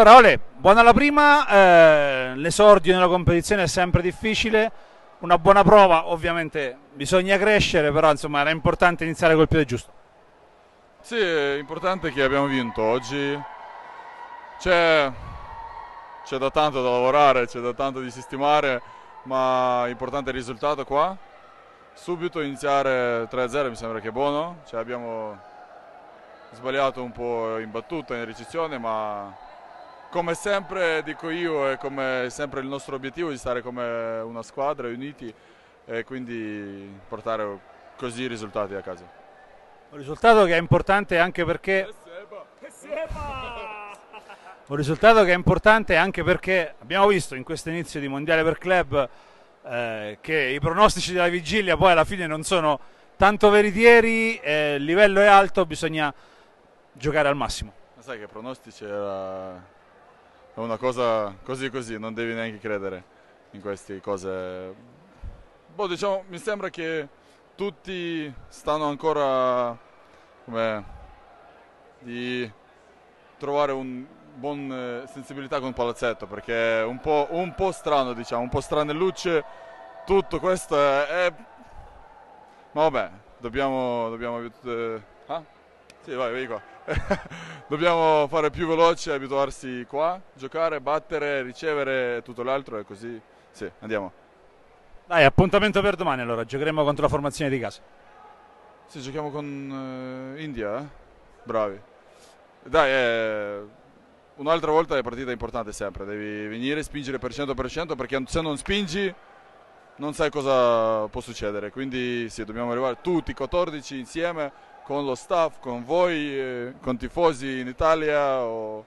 Allora, Ole, buona la prima, eh, l'esordio nella competizione è sempre difficile, una buona prova, ovviamente bisogna crescere, però insomma era importante iniziare col piede giusto. Sì, è importante che abbiamo vinto oggi, c'è, c'è da tanto da lavorare, c'è da tanto di sistemare, ma è importante il risultato qua, subito iniziare 3-0 mi sembra che è buono, cioè, abbiamo sbagliato un po' in battuta, in recessione, ma come sempre dico io e come sempre il nostro obiettivo è di stare come una squadra uniti e quindi portare così i risultati a casa. Un risultato che è importante anche perché... Un risultato che è importante anche perché abbiamo visto in questo inizio di Mondiale per Club eh, che i pronostici della vigilia poi alla fine non sono tanto veritieri, eh, il livello è alto, bisogna giocare al massimo. Ma sai che pronostici era è una cosa così così, non devi neanche credere in queste cose. Boh, diciamo, mi sembra che tutti stanno ancora come di trovare un buon eh, sensibilità con Palazzetto perché è un po', un po', strano diciamo, un po' stranellucce tutto questo è, è... ma vabbè dobbiamo, dobbiamo... Eh... Sì, vai, vieni qua. Dobbiamo fare più veloce, abituarsi qua, giocare, battere, ricevere tutto l'altro e così. Sì, andiamo. Dai, appuntamento per domani allora, giocheremo contro la formazione di casa. Sì, giochiamo con eh, India, eh? bravi. Dai, eh, un'altra volta è partita importante sempre, devi venire, spingere per 100% perché se non spingi non sai cosa può succedere, quindi sì, dobbiamo arrivare tutti 14 insieme con lo staff, con voi, eh, con tifosi in Italia o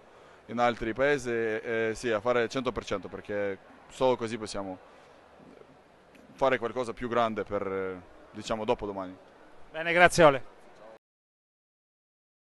in altri paesi, eh, sì, a fare 100% perché solo così possiamo fare qualcosa più grande per, eh, diciamo, dopo domani. Bene, grazie Ole.